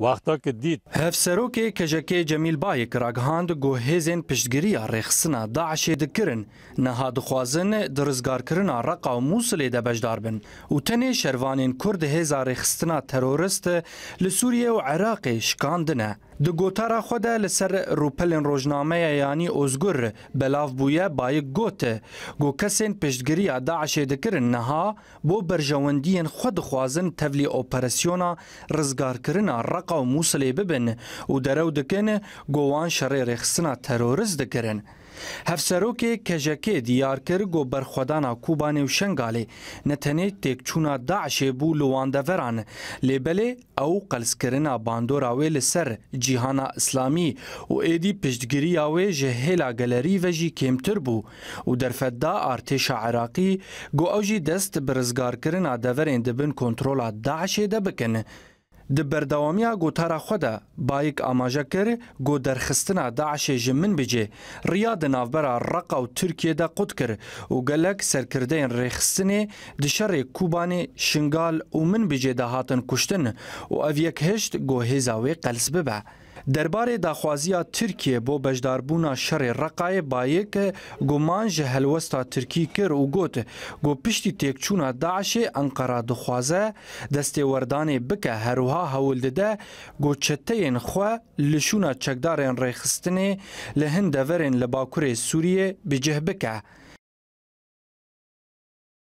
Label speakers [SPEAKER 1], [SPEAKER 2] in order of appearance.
[SPEAKER 1] وقتا که دید هفسروک کجکی جمیل بایک راگهاند گو هیزین پشتگیری ریخسنا داعش دکرن نها دخوازن درزگار کرن رقا و موسلی ده بجدار بن و تنه شروانین کرد هیزا ریخستنا ترورست لسوریه و عراق شکاندنه د گوتارا خود لسر روپلن روزنامه یعنی اوزګر بلاف بویا بای گوت گو کسین پشتګری داعش دکرن نها بو برژوندین خود خوازن تبلی اپراسیونا رزگار کرن رقا و موصلی ببن و درو دکن گوان شر رخصنا تروریست دکرن هفسرۆکê kejekê diyarkir got berxwedana Kubanê û Şengalê ne tenê têkçûna daişê bû li wandeveran lêbelê ew qelskirina bandora wê li ser cîhana İslamî û êdî piştgiriya wê ji hêla gelerî ve jî kêmtir bû û derfedda artêşa Iraqî got ew jî dest bi rizgarkirina deverên dibin kontrola daişê de bikin. د بردوامیا ګوتارا خوده بایک اماجه کړ ګو درخستنه داعش جمن بجې ریاد نافبره رقه او ترکیه د قوت کړ او ګلک سرکردین رخصنه د شر کوبانی شنګال او من بجې د هاتن کوشتن او اویک هشت ګو هزاوی قلسبه دربارê daxwaziya Tirkiye bo bejdarbûna şerê Reqayê Bayêk guman ji helwesta Tirkî kir û got got piştî têkçûna Daişê Enqara dixwaze destêwerdanê bike herwiha hewl dide got çeteyên xwe li şûna çekdarên rêxistinê li hin deverên li Bakurê Sûriyê bicih bike.